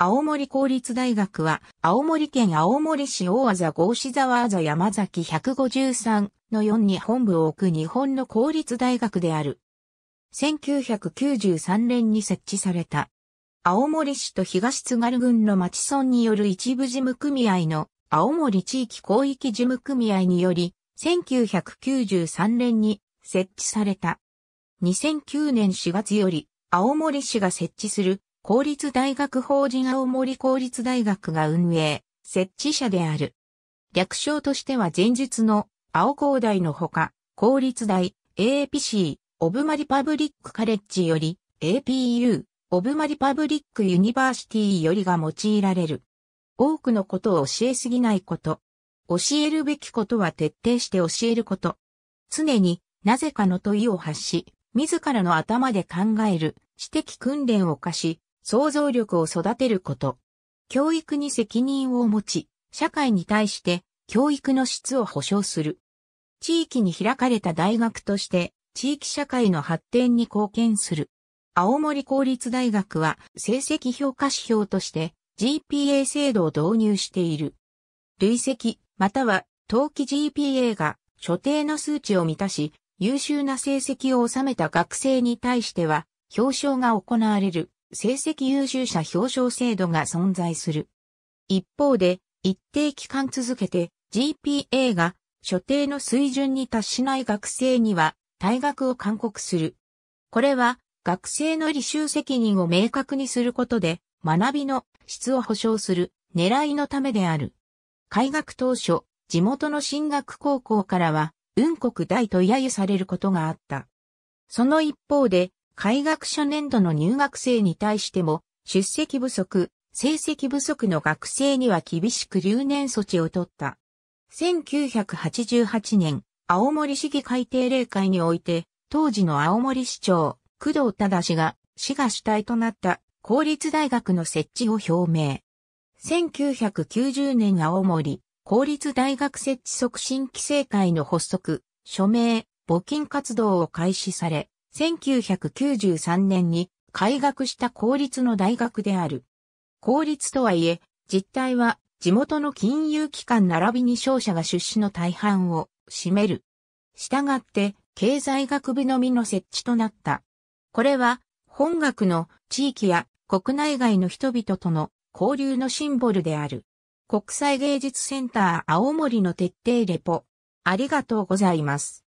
青森公立大学は、青森県青森市大字合志沢麻山崎153の4に本部を置く日本の公立大学である。1993年に設置された。青森市と東津軽郡の町村による一部事務組合の青森地域広域事務組合により、1993年に設置された。2009年4月より青森市が設置する公立大学法人青森公立大学が運営、設置者である。略称としては前述の青高大のほか、公立大 APC、オブマリパブリックカレッジより APU、オブマリパブリックユニバーシティよりが用いられる。多くのことを教えすぎないこと。教えるべきことは徹底して教えること。常になぜかの問いを発し、自らの頭で考える、知的訓練を課し、想像力を育てること。教育に責任を持ち、社会に対して教育の質を保障する。地域に開かれた大学として地域社会の発展に貢献する。青森公立大学は成績評価指標として GPA 制度を導入している。累積または冬季 GPA が所定の数値を満たし優秀な成績を収めた学生に対しては表彰が行われる。成績優秀者表彰制度が存在する。一方で、一定期間続けて GPA が所定の水準に達しない学生には退学を勧告する。これは学生の履修責任を明確にすることで学びの質を保障する狙いのためである。開学当初、地元の進学高校からは、運国大と揶揄されることがあった。その一方で、開学初年度の入学生に対しても、出席不足、成績不足の学生には厳しく留年措置を取った。1988年、青森市議会定例会において、当時の青森市長、工藤忠が、市が主体となった公立大学の設置を表明。1990年青森、公立大学設置促進規制会の発足、署名、募金活動を開始され、1993年に開学した公立の大学である。公立とはいえ、実態は地元の金融機関並びに商社が出資の大半を占める。したがって、経済学部のみの設置となった。これは、本学の地域や国内外の人々との交流のシンボルである。国際芸術センター青森の徹底レポ。ありがとうございます。